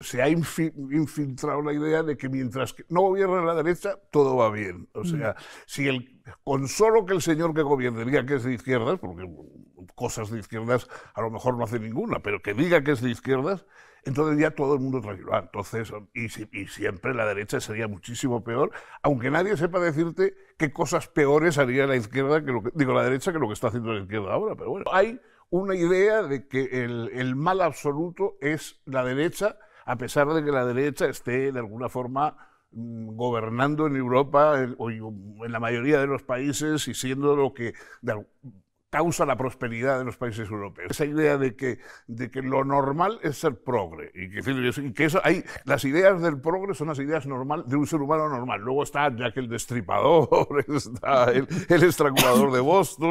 se ha infiltrado la idea de que mientras que no gobierna la derecha, todo va bien. O sea, mm. si el, con solo que el señor que gobierne diga que es de izquierdas, porque cosas de izquierdas a lo mejor no hace ninguna, pero que diga que es de izquierdas, entonces ya todo el mundo tranquilo. Ah, entonces, y, siempre la derecha sería muchísimo peor, aunque nadie sepa decirte qué cosas peores haría la izquierda que lo digo la derecha que lo que está haciendo la izquierda ahora, pero bueno, hay una idea de que el mal absoluto es la derecha a pesar de que la derecha esté de alguna forma mm, gobernando en Europa o en la mayoría de los países y siendo lo que causa la prosperidad de los países europeos. Esa idea de que, de que lo normal es ser progre y que, eso, hay, las ideas del progre son las ideas normal, de un ser humano normal. Luego está Jack el Destripador, está el, el Estrangulador de Boston.